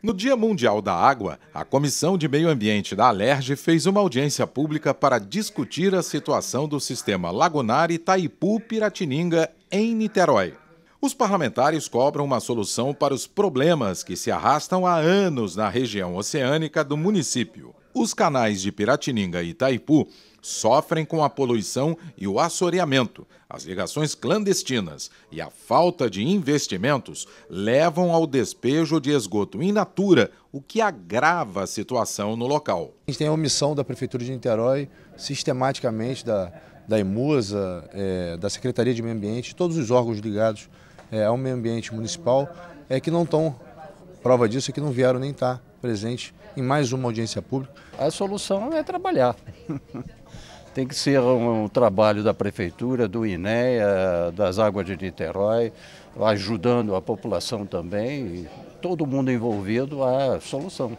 No Dia Mundial da Água, a Comissão de Meio Ambiente da Alerj fez uma audiência pública para discutir a situação do sistema lagunar Itaipu-Piratininga em Niterói. Os parlamentares cobram uma solução para os problemas que se arrastam há anos na região oceânica do município. Os canais de Piratininga e Itaipu sofrem com a poluição e o assoreamento, as ligações clandestinas e a falta de investimentos levam ao despejo de esgoto in natura, o que agrava a situação no local. A gente tem a omissão da Prefeitura de Niterói, sistematicamente da, da Imusa, é, da Secretaria de Meio Ambiente, todos os órgãos ligados é, ao meio ambiente municipal, é que não estão, prova disso é que não vieram nem estar. Tá presente em mais uma audiência pública. A solução é trabalhar. Tem que ser um, um, trabalho da prefeitura, do INEA, das Águas de Niterói, ajudando a população também, todo mundo envolvido à solução.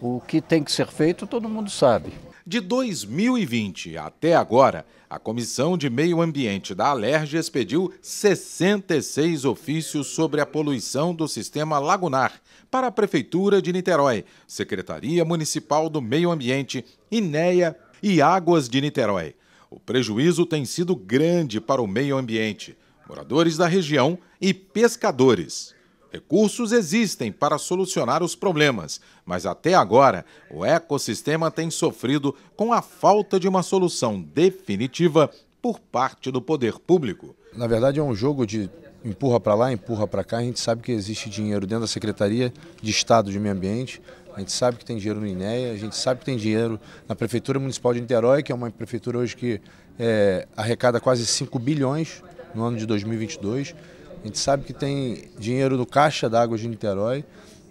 O que tem que ser feito, todo mundo sabe. De 2020 até agora, a Comissão de Meio Ambiente da Alerj expediu 66 ofícios sobre a poluição do sistema lagunar para a Prefeitura de Niterói, Secretaria Municipal do Meio Ambiente, INEA e Águas de Niterói. O prejuízo tem sido grande para o meio ambiente, moradores da região e pescadores. Recursos existem para solucionar os problemas, mas até agora o ecossistema tem sofrido com a falta de uma solução definitiva por parte do poder público. Na verdade, é um jogo de empurra para lá, empurra para cá. A gente sabe que existe dinheiro dentro da Secretaria de Estado de Meio Ambiente, a gente sabe que tem dinheiro no INEA, a gente sabe que tem dinheiro na Prefeitura Municipal de Niterói, que é uma prefeitura hoje que é, arrecada quase 5 bilhões no ano de 2022. A gente sabe que tem dinheiro no caixa da de Niterói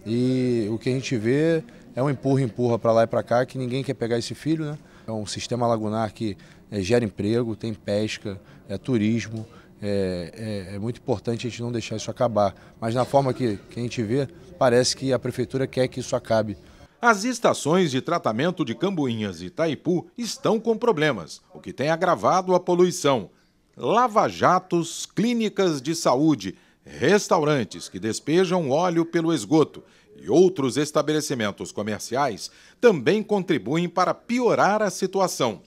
e o que a gente vê é um empurra, empurra para lá e para cá que ninguém quer pegar esse filho, né? É um sistema lagunar que é, gera emprego, tem pesca, é turismo. É, é, é, muito importante a gente não deixar isso acabar. Mas na forma que, que a gente vê, parece que a prefeitura quer que isso acabe. As estações de tratamento de Cambuinhas e Taipu estão com problemas, o que tem agravado a poluição lava-jatos, clínicas de saúde, restaurantes que despejam óleo pelo esgoto e outros estabelecimentos comerciais também contribuem para piorar a situação.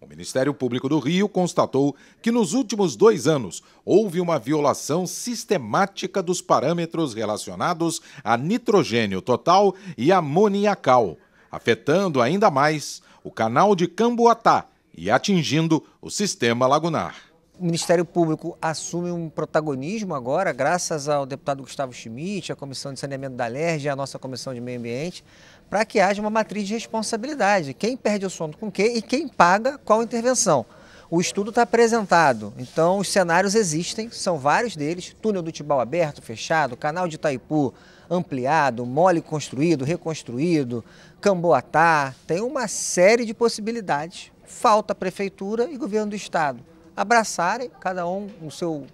O Ministério Público do Rio constatou que nos últimos dois anos houve uma violação sistemática dos parâmetros relacionados a nitrogênio total e amoniacal, afetando ainda mais o canal de Camboatá e atingindo o sistema lagunar o Ministério Público assume um protagonismo agora, graças ao deputado Gustavo Schmidt, à Comissão de Saneamento da LERJ, à nossa Comissão de Meio Ambiente, para que haja uma matriz de responsabilidade. Quem perde o sono com quem quê e quem paga qual intervenção. O estudo está apresentado, então os cenários existem, são vários deles, túnel do Tibau aberto, fechado, canal de Itaipu ampliado, mole construído, reconstruído, Camboatá, tem uma série de possibilidades. Falta a prefeitura e governo do estado abraçarem cada um o seu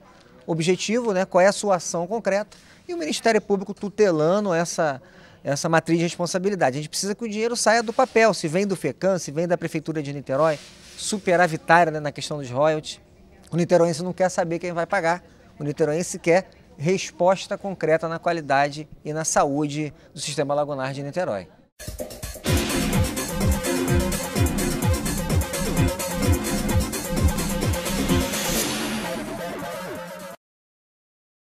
objetivo, né, qual é a sua ação concreta, e o Ministério Público tutelando essa, essa matriz de responsabilidade. A gente precisa que o dinheiro saia do papel, se vem do FECAM, se vem da Prefeitura de Niterói, superavitária né, na questão dos royalties. O niteroense não quer saber quem vai pagar, o niteroense quer resposta concreta na qualidade e na saúde do sistema lagunar de Niterói.